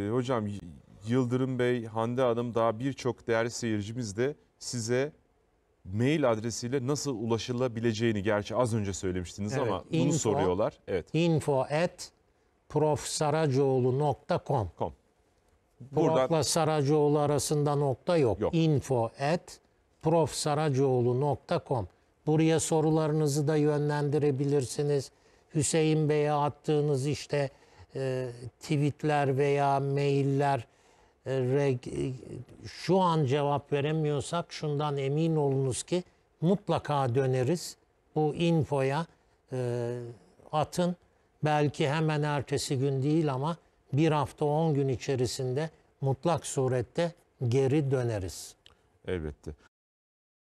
Ee, hocam Yıldırım Bey, Hande Hanım daha birçok değerli seyircimiz de size mail adresiyle nasıl ulaşılabileceğini gerçi az önce söylemiştiniz evet, ama info, bunu soruyorlar. Evet. Info at profsaracoğlu.com Com. Buradan... Profla Saracoğlu arasında nokta yok. yok. Info at profsaracoğlu.com Buraya sorularınızı da yönlendirebilirsiniz. Hüseyin Bey'e attığınız işte e, tweetler veya mailler e, e, şu an cevap veremiyorsak şundan emin olunuz ki mutlaka döneriz. Bu infoya e, atın. Belki hemen ertesi gün değil ama bir hafta on gün içerisinde mutlak surette geri döneriz. Elbette.